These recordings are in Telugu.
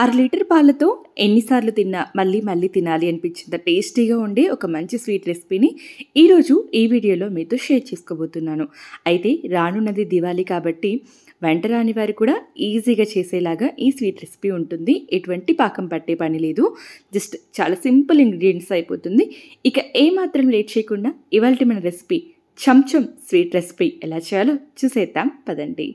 అర లీటర్ పాలతో ఎన్నిసార్లు తిన్నా మళ్ళీ మళ్ళీ తినాలి అనిపించింది టేస్టీగా ఉండే ఒక మంచి స్వీట్ రెసిపీని ఈరోజు ఈ వీడియోలో మీతో షేర్ చేసుకోబోతున్నాను అయితే రానున్నది దివాళీ కాబట్టి వెంట రాని వారు కూడా ఈజీగా చేసేలాగా ఈ స్వీట్ రెసిపీ ఉంటుంది ఎటువంటి పాకం పట్టే పని లేదు జస్ట్ చాలా సింపుల్ ఇంగ్రీడియంట్స్ అయిపోతుంది ఇక ఏమాత్రం లేట్ చేయకుండా ఇవాళ మన రెసిపీ చంచం స్వీట్ రెసిపీ ఎలా చేయాలో చూసేద్దాం పదండి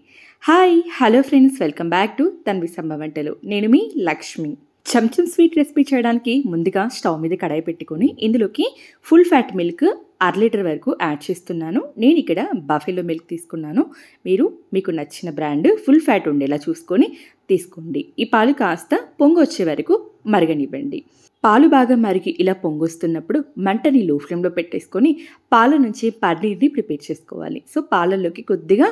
hi hello friends welcome back to Tanvi సంభ వంటలు నేను మీ లక్ష్మి చంచం స్వీట్ రెసిపీ చేయడానికి ముందుగా స్టవ్ మీద కడాయి పెట్టుకొని ఇందులోకి ఫుల్ ఫ్యాట్ మిల్క్ అర లీటర్ వరకు యాడ్ చేస్తున్నాను నేను ఇక్కడ బఫెలో మిల్క్ తీసుకున్నాను మీరు మీకు నచ్చిన బ్రాండ్ ఫుల్ ఫ్యాట్ ఉండేలా చూసుకొని తీసుకోండి ఈ పాలు కాస్త పొంగు వచ్చే వరకు మరగనివ్వండి పాలు బాగా మరిగి ఇలా పొంగొస్తున్నప్పుడు మంటని లో ఫ్లేమ్లో పెట్టేసుకొని పాల నుంచి పన్నీర్ని ప్రిపేర్ చేసుకోవాలి సో పాలలోకి కొద్దిగా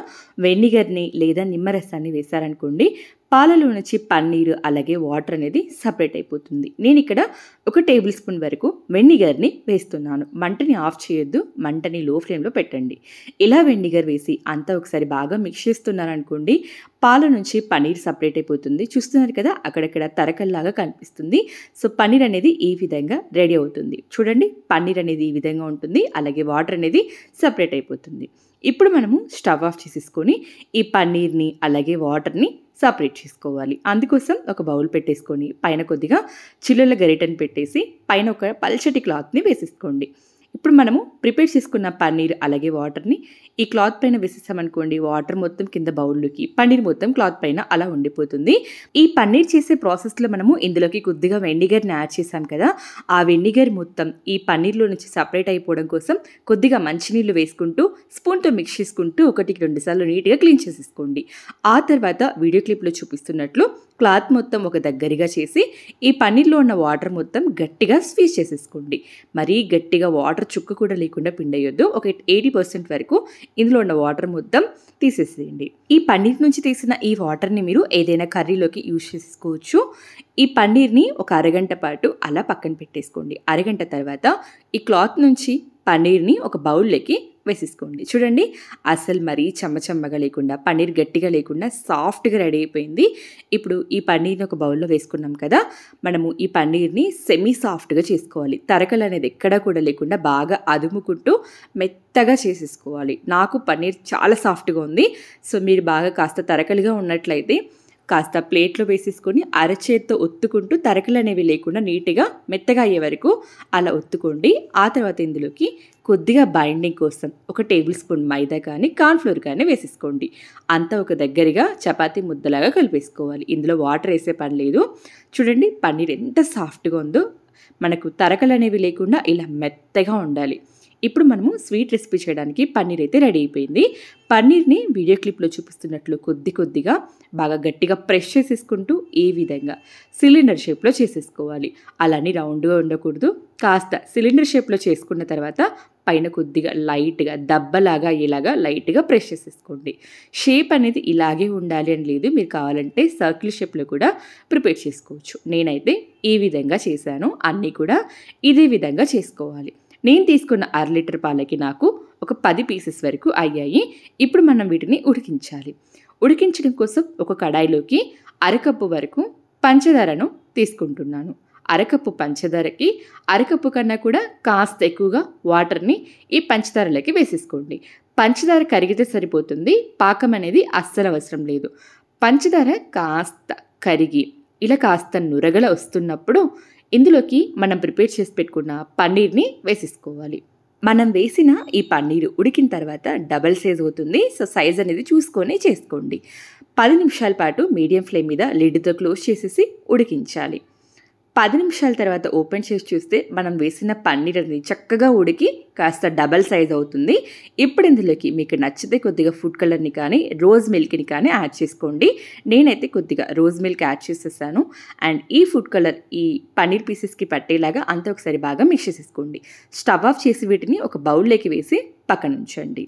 వెనిగర్ని లేదా నిమ్మరసాన్ని వేశారనుకోండి పాలలో నుంచి పన్నీరు అలాగే వాటర్ అనేది సపరేట్ అయిపోతుంది నేను ఇక్కడ ఒక టేబుల్ స్పూన్ వరకు వెన్నిగర్ని వేస్తున్నాను మంటని ఆఫ్ చేయొద్దు మంటని లో ఫ్లేమ్లో పెట్టండి ఇలా వెన్నిగర్ వేసి అంతా ఒకసారి బాగా మిక్స్ చేస్తున్నారనుకోండి పాల నుంచి పన్నీర్ సపరేట్ అయిపోతుంది చూస్తున్నారు కదా అక్కడక్కడ తరకల్లాగా కనిపిస్తుంది సో పన్నీర్ అనేది ఈ విధంగా రెడీ అవుతుంది చూడండి పన్నీర్ అనేది ఈ విధంగా ఉంటుంది అలాగే వాటర్ అనేది సపరేట్ అయిపోతుంది ఇప్పుడు మనము స్టవ్ ఆఫ్ చేసేసుకొని ఈ పన్నీర్ని అలాగే వాటర్ని సపరేట్ చేసుకోవాలి అందుకోసం ఒక బౌల్ పెట్టేసుకొని పైన కొద్దిగా చిల్లుల గరిటను పెట్టేసి పైన ఒక పల్చటి క్లాత్ని వేసేసుకోండి ఇప్పుడు మనము ప్రిపేర్ చేసుకున్న పన్నీర్ అలాగే వాటర్ని ఈ క్లాత్ పైన వేసేసామనుకోండి వాటర్ మొత్తం కింద బౌల్లోకి పన్నీర్ మొత్తం క్లాత్ పైన అలా ఉండిపోతుంది ఈ పన్నీర్ చేసే ప్రాసెస్లో మనము ఇందులోకి కొద్దిగా వెండిగర్ని యాడ్ చేసాం కదా ఆ వెండిగర్ మొత్తం ఈ పన్నీర్లో నుంచి సపరేట్ అయిపోవడం కోసం కొద్దిగా మంచినీళ్ళు వేసుకుంటూ స్పూన్తో మిక్స్ చేసుకుంటూ ఒకటికి రెండుసార్లు నీట్గా క్లీన్ చేసేసుకోండి ఆ తర్వాత వీడియో క్లిప్లో చూపిస్తున్నట్లు క్లాత్ మొత్తం ఒక దగ్గరగా చేసి ఈ పన్నీర్లో ఉన్న వాటర్ మొత్తం గట్టిగా స్వీజ్ చేసేసుకోండి మరీ గట్టిగా వాటర్ చుక్క కూడా లేకుండా పిండేయొద్దు ఒక ఎయిటీ పర్సెంట్ వరకు ఇందులో ఉన్న వాటర్ మొత్తం తీసేసేయండి ఈ పన్నీర్ నుంచి తీసిన ఈ వాటర్ని మీరు ఏదైనా కర్రీలోకి యూజ్ చేసుకోవచ్చు ఈ పన్నీర్ని ఒక అరగంట పాటు అలా పక్కన పెట్టేసుకోండి అరగంట తర్వాత ఈ క్లాత్ నుంచి పన్నీర్ని ఒక బౌల్లోకి వేసేసుకోండి చూడండి అసలు మరీ చమ్మచమ్మగా లేకుండా పన్నీర్ గట్టిగా లేకుండా సాఫ్ట్గా రెడీ అయిపోయింది ఇప్పుడు ఈ పన్నీర్ని ఒక బౌల్లో వేసుకున్నాం కదా మనము ఈ పన్నీర్ని సెమీ సాఫ్ట్గా చేసుకోవాలి తరకలు అనేది ఎక్కడా కూడా లేకుండా బాగా అదుముకుంటూ మెత్తగా చేసేసుకోవాలి నాకు పన్నీర్ చాలా సాఫ్ట్గా ఉంది సో మీరు బాగా కాస్త తరకలుగా ఉన్నట్లయితే కాస్త ప్లేట్లో వేసేసుకొని అరచేత్తో ఒత్తుకుంటూ తరకలు అనేవి లేకుండా నీట్గా మెత్తగా అయ్యే వరకు అలా ఒత్తుకోండి ఆ తర్వాత ఇందులోకి కొద్దిగా బైండింగ్ కోసం ఒక టేబుల్ స్పూన్ మైదా కానీ కార్న్ఫ్లోర్ కానీ వేసేసుకోండి అంతా ఒక దగ్గరగా చపాతీ ముద్దలాగా కలిపేసుకోవాలి ఇందులో వాటర్ వేసే పని లేదు చూడండి పన్నీర్ ఎంత సాఫ్ట్గా ఉందో మనకు తరకలు అనేవి లేకుండా ఇలా మెత్తగా ఉండాలి ఇప్పుడు మనము స్వీట్ రెసిపీ చేయడానికి పన్నీర్ అయితే రెడీ అయిపోయింది పన్నీర్ని వీడియో క్లిప్లో చూపిస్తున్నట్లు కొద్ది కొద్దిగా బాగా గట్టిగా ప్రెష్ చేసేసుకుంటూ ఏ విధంగా సిలిండర్ షేప్లో చేసేసుకోవాలి అలానే రౌండ్గా ఉండకూడదు కాస్త సిలిండర్ షేప్లో చేసుకున్న తర్వాత పైన కొద్దిగా లైట్గా దబ్బలాగా ఇలాగా లైట్గా ప్రెష్ చేసేసుకోండి షేప్ అనేది ఇలాగే ఉండాలి అని లేదు మీరు కావాలంటే సర్కిల్ షేప్లో కూడా ప్రిపేర్ చేసుకోవచ్చు నేనైతే ఈ విధంగా చేశాను అన్నీ కూడా ఇదే విధంగా చేసుకోవాలి నేను తీసుకున్న అర లీటర్ పాలకి నాకు ఒక పది పీసెస్ వరకు అయ్యాయి ఇప్పుడు మనం వీటిని ఉడికించాలి ఉడికించడం కోసం ఒక కడాయిలోకి అరకప్పు వరకు పంచదారను తీసుకుంటున్నాను అరకప్పు పంచదారకి అరకప్పు కన్నా కూడా కాస్త ఎక్కువగా వాటర్ని ఈ పంచదారలోకి వేసేసుకోండి పంచదార కరిగితే సరిపోతుంది పాకం అనేది అస్సలు అవసరం లేదు పంచదార కాస్త కరిగి ఇలా కాస్త నురగల వస్తున్నప్పుడు ఇందులోకి మనం ప్రిపేర్ చేసి పెట్టుకున్న పన్నీర్ని వేసేసుకోవాలి మనం వేసిన ఈ పన్నీరు ఉడికిన తర్వాత డబల్ సైజ్ అవుతుంది సో సైజ్ అనేది చూసుకొని చేసుకోండి పది నిమిషాల పాటు మీడియం ఫ్లేమ్ మీద లిడ్తో క్లోజ్ చేసేసి ఉడికించాలి పది నిమిషాల తర్వాత ఓపెన్ చేసి చూస్తే మనం వేసిన పన్నీర్ అనేది చక్కగా ఉడికి కాస్త డబల్ సైజ్ అవుతుంది ఇప్పుడు ఇందులోకి మీకు నచ్చితే కొద్దిగా ఫుడ్ కలర్ని కానీ రోజ్ మిల్క్ని కానీ యాడ్ చేసుకోండి నేనైతే కొద్దిగా రోజ్ మిల్క్ యాడ్ చేసేసాను అండ్ ఈ ఫుడ్ కలర్ ఈ పన్నీర్ పీసెస్కి పట్టేలాగా అంత ఒకసారి బాగా మిక్స్ చేసేసుకోండి స్టవ్ ఆఫ్ చేసి వీటిని ఒక బౌల్లోకి వేసి పక్కన ఉంచండి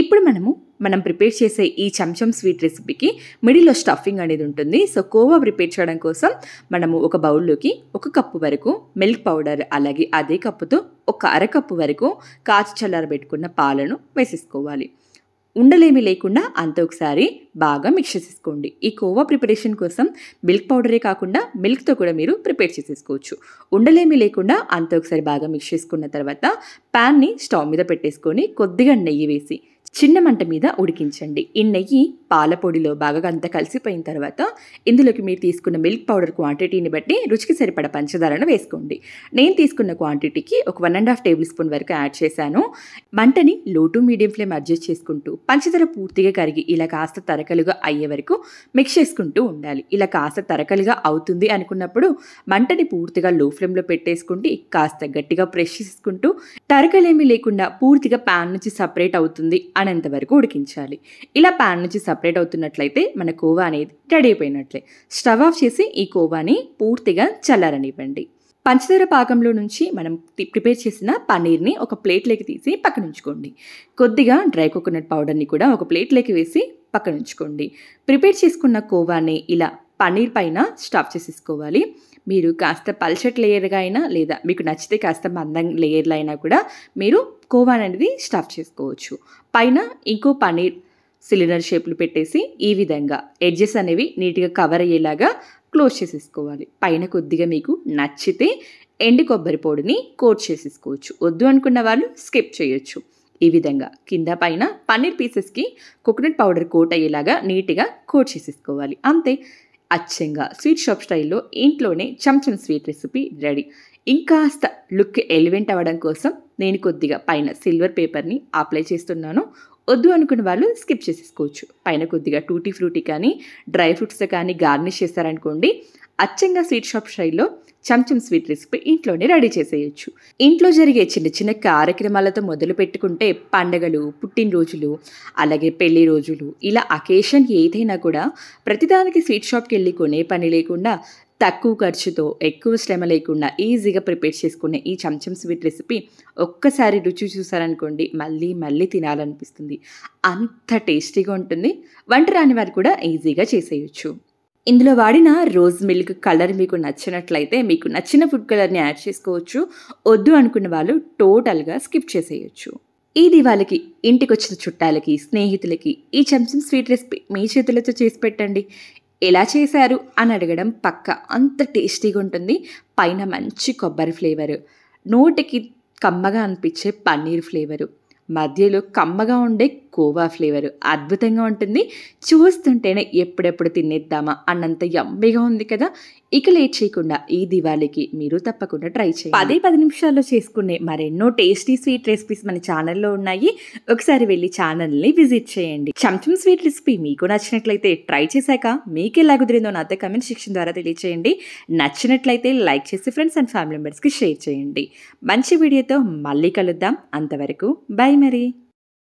ఇప్పుడు మనము మనం ప్రిపేర్ చేసే ఈ చంచం స్వీట్ రెసిపీకి మిడిల్లో స్టఫింగ్ అనేది ఉంటుంది సో కోవా ప్రిపేర్ చేయడం కోసం మనము ఒక బౌల్లోకి ఒక కప్పు వరకు మిల్క్ పౌడర్ అలాగే అదే కప్పుతో ఒక అరకప్పు వరకు కాచి చల్లారబెట్టుకున్న పాలను వేసేసుకోవాలి ఉండలేమి లేకుండా అంత ఒకసారి బాగా మిక్స్ చేసేసుకోండి ఈ కోవా ప్రిపరేషన్ కోసం మిల్క్ పౌడరే కాకుండా మిల్క్తో కూడా మీరు ప్రిపేర్ చేసేసుకోవచ్చు ఉండలేమి లేకుండా అంత ఒకసారి బాగా మిక్స్ చేసుకున్న తర్వాత ప్యాన్ని స్టవ్ మీద పెట్టేసుకొని కొద్దిగా నెయ్యి వేసి చిన్న మంట మీద ఉడికించండి ఈ నెయ్యి పాలపొడిలో బాగా అంతా కలిసిపోయిన తర్వాత ఇందులోకి మీరు తీసుకున్న మిల్క్ పౌడర్ క్వాంటిటీని బట్టి రుచికి సరిపడ పంచదారను వేసుకోండి నేను తీసుకున్న క్వాంటిటీకి ఒక one and half tablespoon వరకు యాడ్ చేశాను మంటని లో టు మీడియం ఫ్లేమ్ అడ్జస్ట్ చేసుకుంటూ పంచదార పూర్తిగా కరిగి ఇలా కాస్త తరకలుగా అయ్యే వరకు మిక్స్ చేసుకుంటూ ఉండాలి ఇలా కాస్త తరకలుగా అవుతుంది అనుకున్నప్పుడు మంటని పూర్తిగా లో ఫ్లేమ్లో పెట్టేసుకుంటే కాస్త గట్టిగా ప్రెష్ చేసుకుంటూ తరకలేమీ లేకుండా పూర్తిగా ప్యాన్ నుంచి సపరేట్ అవుతుంది అనేంత వరకు ఉడికించాలి ఇలా ప్యాన్ నుంచి సపరేట్ అవుతున్నట్లయితే మన కోవా అనేది రెడీ అయిపోయినట్లే స్టవ్ ఆఫ్ చేసి ఈ కోవాని పూర్తిగా చల్లారనివ్వండి పంచదార పాకంలో నుంచి మనం ప్రిపేర్ చేసిన పన్నీర్ని ఒక ప్లేట్లోకి తీసి పక్కనుంచుకోండి కొద్దిగా డ్రై కోకోనట్ పౌడర్ని కూడా ఒక ప్లేట్లోకి వేసి పక్కనుంచుకోండి ప్రిపేర్ చేసుకున్న కోవాని ఇలా పన్నీర్ పైన స్టఫ్ చేసేసుకోవాలి మీరు కాస్త పల్చటి లేయర్గా అయినా లేదా మీకు నచ్చితే కాస్త మందం లేయర్లు అయినా కూడా మీరు కోవాన్ అనేది స్టఫ్ చేసుకోవచ్చు పైన ఇంకో పన్నీర్ సిలిండర్ షేప్లు పెట్టేసి ఈ విధంగా ఎడ్జెస్ అనేవి నీట్గా కవర్ అయ్యేలాగా క్లోజ్ చేసేసుకోవాలి పైన కొద్దిగా మీకు నచ్చితే ఎండు కొబ్బరి పొడిని కోట్ చేసేసుకోవచ్చు వద్దు అనుకున్న వాళ్ళు స్కిప్ చేయొచ్చు ఈ విధంగా కింద పైన పన్నీర్ పీసెస్కి కోకోనట్ పౌడర్ కోట్ అయ్యేలాగా నీట్గా కోట్ చేసేసుకోవాలి అంతే అచ్చంగా స్వీట్ షాప్ స్టైల్లో ఇంట్లోనే చంచం స్వీట్ రెసిపీ రెడీ ఇంకాస్త లుక్ ఎలివెంట్ అవ్వడం కోసం నేను కొద్దిగా పైన సిల్వర్ పేపర్ని అప్లై చేస్తున్నాను వద్దు అనుకున్న వాళ్ళు స్కిప్ చేసేసుకోవచ్చు పైన కొద్దిగా టూటీ ఫ్రూటీ కానీ డ్రై ఫ్రూట్స్ కానీ గార్నిష్ చేస్తారనుకోండి అచ్చంగా స్వీట్ షాప్ స్టైల్లో చంచం స్వీట్ రెసిపీ ఇంట్లోనే రెడీ చేసేయచ్చు ఇంట్లో జరిగే చిన్న చిన్న కార్యక్రమాలతో మొదలు పెట్టుకుంటే పండగలు పుట్టినరోజులు అలాగే పెళ్లి రోజులు ఇలా అకేషన్ ఏదైనా కూడా ప్రతిదానికి స్వీట్ షాప్కి వెళ్ళి కొనే పని లేకుండా తక్కువ ఖర్చుతో ఎక్కువ శ్రమ లేకుండా ఈజీగా ప్రిపేర్ చేసుకునే ఈ చంచం స్వీట్ రెసిపీ ఒక్కసారి రుచి చూసారనుకోండి మళ్ళీ మళ్ళీ తినాలనిపిస్తుంది అంత టేస్టీగా ఉంటుంది వంట రాని వారు కూడా ఈజీగా చేసేయచ్చు ఇందులో వాడిన రోజ్ మిల్క్ కలర్ మీకు నచ్చినట్లయితే మీకు నచ్చిన ఫుడ్ కలర్ని యాడ్ చేసుకోవచ్చు వద్దు అనుకున్న వాళ్ళు టోటల్గా స్కిప్ చేసేయచ్చు ఈ దివాళికి ఇంటికి వచ్చిన చుట్టాలకి స్నేహితులకి ఈ చెంచం స్వీట్ రెసిపీ మీ చేతులతో చేసి పెట్టండి ఎలా చేశారు అని అడగడం పక్క అంత టేస్టీగా ఉంటుంది పైన మంచి కొబ్బరి ఫ్లేవర్ నోటికి కమ్మగా అనిపించే పన్నీర్ ఫ్లేవరు మధ్యలో కమ్మగా ఉండే కోవా ఫ్లేవర్ అద్భుతంగా ఉంటుంది చూస్తుంటేనే ఎప్పుడెప్పుడు తినేద్దామా అన్నంత ఎంబిగా ఉంది కదా ఇక లేట్ చేయకుండా ఈ దివాళీకి మీరు తప్పకుండా ట్రై చేయండి పదే పది నిమిషాల్లో చేసుకునే మరెన్నో టేస్టీ స్వీట్ రెసిపీస్ మన ఛానల్లో ఉన్నాయి ఒకసారి వెళ్ళి ఛానల్ని విజిట్ చేయండి చంచం స్వీట్ రెసిపీ మీకు నచ్చినట్లయితే ట్రై చేశాక మీకు ఎలా కుదిరిందో నాతో కమెంట్ సెక్షన్ ద్వారా తెలియచేయండి నచ్చినట్లయితే లైక్ చేసి ఫ్రెండ్స్ అండ్ ఫ్యామిలీ మెంబర్స్కి షేర్ చేయండి మంచి వీడియోతో మళ్ళీ కలుద్దాం అంతవరకు బాయ్ మరి